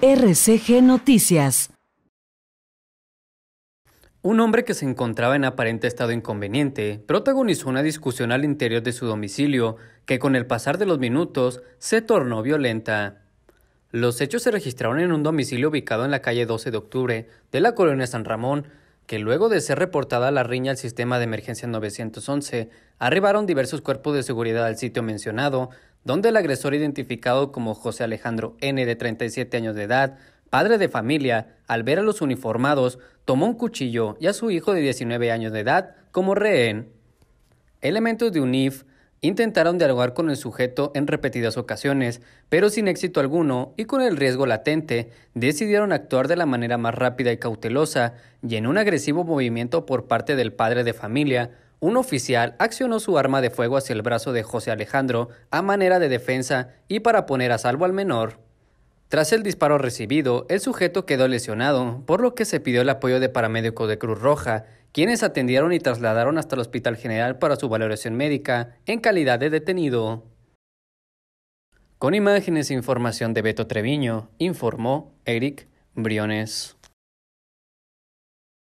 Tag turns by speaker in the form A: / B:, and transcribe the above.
A: RCG Noticias. Un hombre que se encontraba en aparente estado inconveniente protagonizó una discusión al interior de su domicilio que con el pasar de los minutos se tornó violenta. Los hechos se registraron en un domicilio ubicado en la calle 12 de octubre de la colonia San Ramón, que luego de ser reportada la riña al sistema de emergencia 911, arribaron diversos cuerpos de seguridad al sitio mencionado donde el agresor identificado como José Alejandro N de 37 años de edad, padre de familia, al ver a los uniformados, tomó un cuchillo y a su hijo de 19 años de edad como rehén. Elementos de UNIF intentaron dialogar con el sujeto en repetidas ocasiones, pero sin éxito alguno y con el riesgo latente, decidieron actuar de la manera más rápida y cautelosa, y en un agresivo movimiento por parte del padre de familia, un oficial accionó su arma de fuego hacia el brazo de José Alejandro a manera de defensa y para poner a salvo al menor. Tras el disparo recibido, el sujeto quedó lesionado, por lo que se pidió el apoyo de paramédicos de Cruz Roja, quienes atendieron y trasladaron hasta el Hospital General para su valoración médica en calidad de detenido. Con imágenes e información de Beto Treviño, informó Eric Briones.